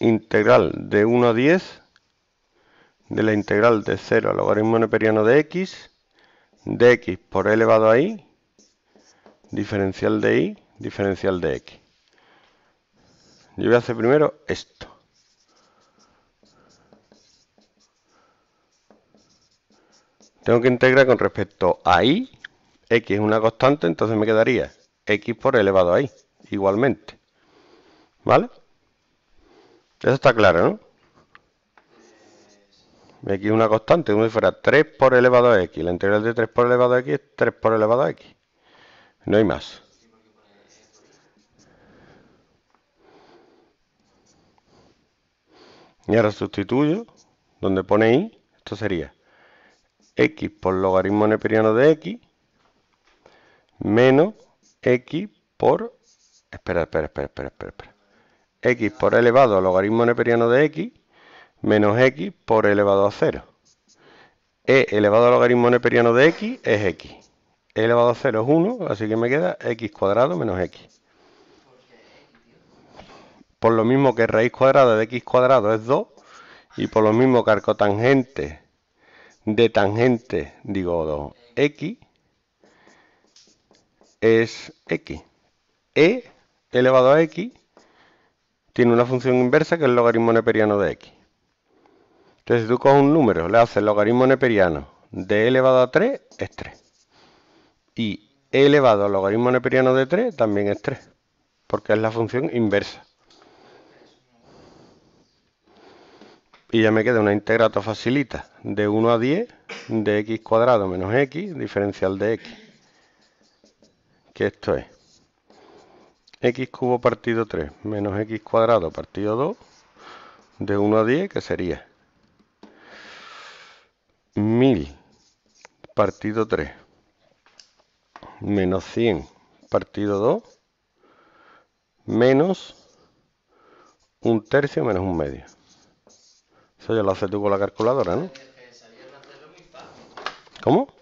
integral de 1 a 10 de la integral de 0 al logaritmo neperiano de x, de x por elevado a i diferencial de y, diferencial de x. Yo voy a hacer primero esto. Tengo que integrar con respecto a y, x es una constante, entonces me quedaría x por elevado a y, igualmente. ¿Vale? Eso está claro, ¿no? X es una constante, como si fuera 3 por elevado a x. La integral de 3 por elevado a x es 3 por elevado a x. No hay más. Y ahora sustituyo, donde pone y, esto sería x por logaritmo neperiano de x menos x por... espera, espera, espera, espera. espera x por elevado al logaritmo neperiano de x menos x por elevado a 0. e elevado al logaritmo neperiano de x es x. e elevado a 0 es 1, así que me queda x cuadrado menos x. Por lo mismo que raíz cuadrada de x cuadrado es 2 y por lo mismo que arcotangente de tangente, digo 2x, es x. e elevado a x tiene una función inversa que es el logaritmo neperiano de x. Entonces, si tú coges un número, le haces el logaritmo neperiano de e elevado a 3 es 3. Y e elevado al logaritmo neperiano de 3 también es 3, porque es la función inversa. Y ya me queda una integrata facilita de 1 a 10 de x cuadrado menos x diferencial de x. Que esto es x cubo partido 3 menos x cuadrado partido 2 de 1 a 10 que sería 1000 partido 3 menos 100 partido 2 menos un tercio menos un medio. Eso ya lo haces tú con la calculadora, ¿no? ¿Cómo?